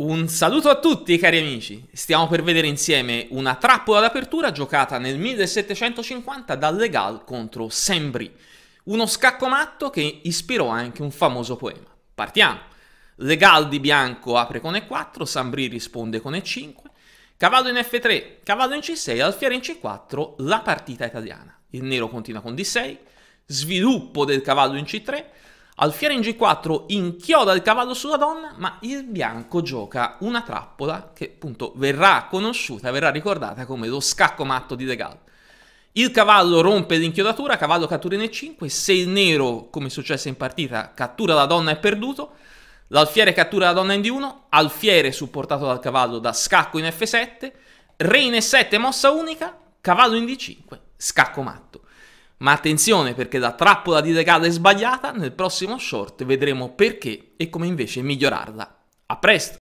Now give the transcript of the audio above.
Un saluto a tutti cari amici, stiamo per vedere insieme una trappola d'apertura giocata nel 1750 da Legal contro Sembri, uno scacco matto che ispirò anche un famoso poema. Partiamo! Legal di bianco apre con E4, Sambri risponde con E5, cavallo in F3, cavallo in C6, alfiere in C4, la partita italiana. Il nero continua con D6, sviluppo del cavallo in C3, Alfiere in G4 inchioda il cavallo sulla donna, ma il bianco gioca una trappola che appunto verrà conosciuta, verrà ricordata come lo scacco matto di De Gaulle. Il cavallo rompe l'inchiodatura, cavallo cattura in E5, se il nero, come è successo in partita, cattura la donna è perduto, l'alfiere cattura la donna in D1, alfiere supportato dal cavallo da scacco in F7, re in E7 mossa unica, cavallo in D5, scacco matto. Ma attenzione perché la trappola di decada è sbagliata, nel prossimo short vedremo perché e come invece migliorarla. A presto!